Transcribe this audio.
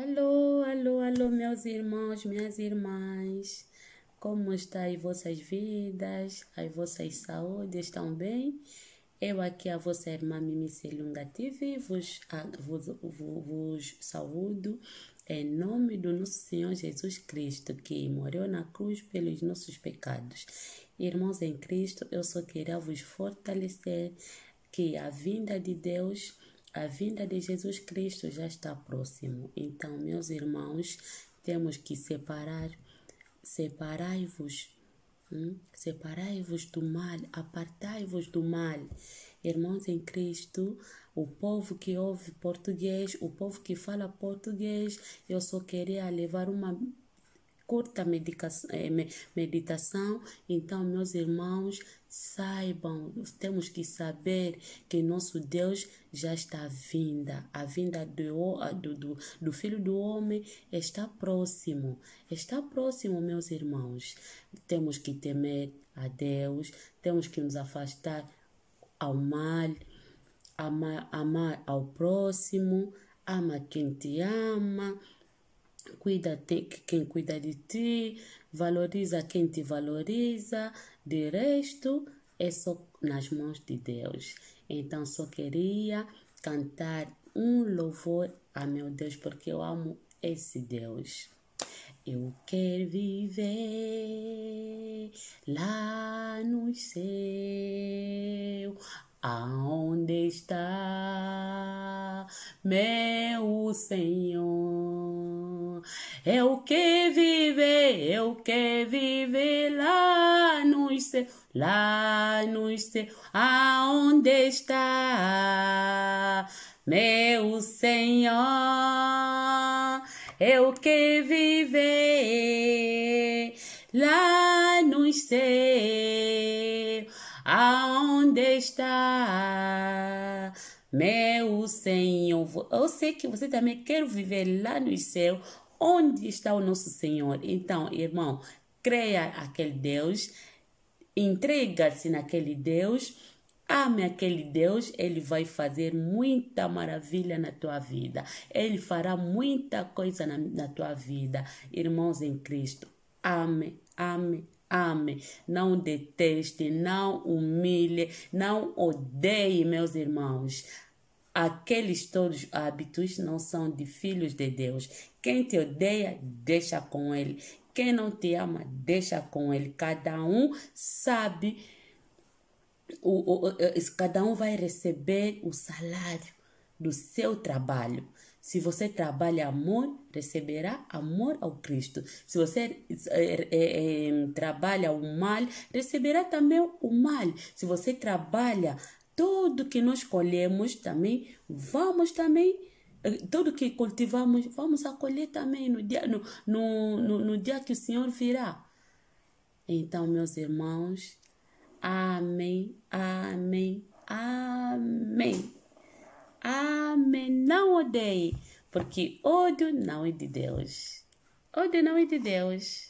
Alô, alô, alô, meus irmãos, minhas irmãs. Como está aí vossas vidas, as vossas saúdes estão bem? Eu aqui, a vossa irmã Mimi Selunga TV, vos, a, vos, vos, vos saúdo em nome do nosso Senhor Jesus Cristo, que morreu na cruz pelos nossos pecados. Irmãos em Cristo, eu só queria vos fortalecer que a vinda de Deus a vinda de Jesus Cristo já está próximo. Então, meus irmãos, temos que separar, separai-vos, hum? separai-vos do mal, apartai-vos do mal. Irmãos em Cristo, o povo que ouve português, o povo que fala português, eu só queria levar uma curta eh, meditação. Então, meus irmãos, saibam, temos que saber que nosso Deus já está vinda. A vinda do, do, do, do Filho do Homem está próximo. Está próximo, meus irmãos. Temos que temer a Deus, temos que nos afastar ao mal, amar, amar ao próximo, ama quem te ama cuida de quem cuida de ti, valoriza quem te valoriza, de resto é só nas mãos de Deus. Então só queria cantar um louvor a meu Deus, porque eu amo esse Deus. Eu quero viver lá no céu, aonde está meu Senhor eu é que viver, eu é que viver lá no céu, lá no céu, aonde está meu Senhor? Eu é que viver lá no céu, aonde está meu Senhor? Eu sei que você também quer viver lá no céu, Onde está o nosso Senhor? Então, irmão, creia aquele Deus, entrega-se naquele Deus, ame aquele Deus, ele vai fazer muita maravilha na tua vida. Ele fará muita coisa na, na tua vida. Irmãos em Cristo, ame, ame, Ame, não deteste, não humilhe, não odeie, meus irmãos. Aqueles todos hábitos não são de filhos de Deus. Quem te odeia, deixa com ele. Quem não te ama, deixa com ele. Cada um sabe, o, o, o, cada um vai receber o salário do seu trabalho. Se você trabalha amor, receberá amor ao Cristo. Se você é, é, é, é trabalha o mal, receberá também o mal. Se você trabalha tudo que nós colhemos também, vamos também, eh, tudo que cultivamos, vamos acolher também no dia, no, no, no, no dia que o Senhor virá. Então, meus irmãos, amém, amém, amém. Amém. Não odeie, porque ódio não é de Deus. Ódio não é de Deus.